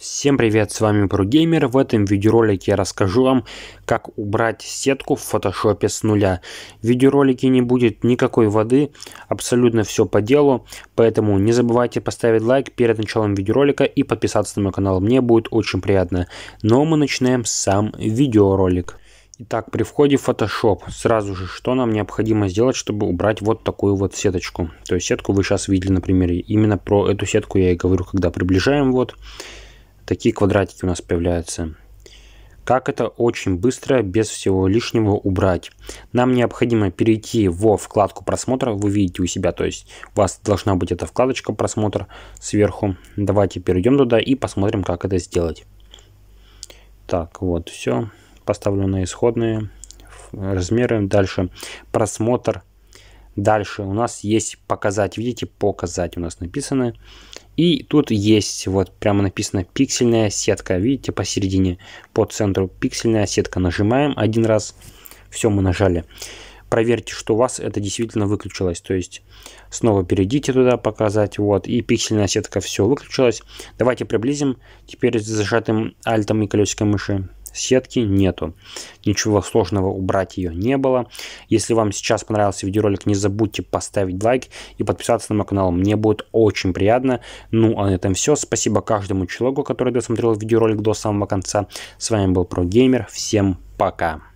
Всем привет, с вами ProGamer. В этом видеоролике я расскажу вам, как убрать сетку в фотошопе с нуля. В видеоролике не будет никакой воды, абсолютно все по делу, поэтому не забывайте поставить лайк перед началом видеоролика и подписаться на мой канал, мне будет очень приятно. Но ну, а мы начинаем сам видеоролик. Итак, при входе в Photoshop сразу же, что нам необходимо сделать, чтобы убрать вот такую вот сеточку. То есть сетку вы сейчас видели на примере. Именно про эту сетку я и говорю, когда приближаем вот. Такие квадратики у нас появляются. Как это очень быстро, без всего лишнего убрать? Нам необходимо перейти во вкладку просмотра. Вы видите у себя, то есть у вас должна быть эта вкладочка просмотр сверху. Давайте перейдем туда и посмотрим, как это сделать. Так, вот, все. Поставлю на исходные размеры. Дальше просмотр. Дальше у нас есть показать. Видите, показать у нас написано. И тут есть, вот прямо написано пиксельная сетка, видите, посередине, по центру пиксельная сетка. Нажимаем один раз, все, мы нажали. Проверьте, что у вас это действительно выключилось. То есть снова перейдите туда показать, вот, и пиксельная сетка все выключилась. Давайте приблизим, теперь с зажатым альтом и колесиком мыши. Сетки нету. Ничего сложного убрать ее не было. Если вам сейчас понравился видеоролик, не забудьте поставить лайк и подписаться на мой канал. Мне будет очень приятно. Ну, а на этом все. Спасибо каждому человеку, который досмотрел видеоролик до самого конца. С вами был ProGamer. Всем пока.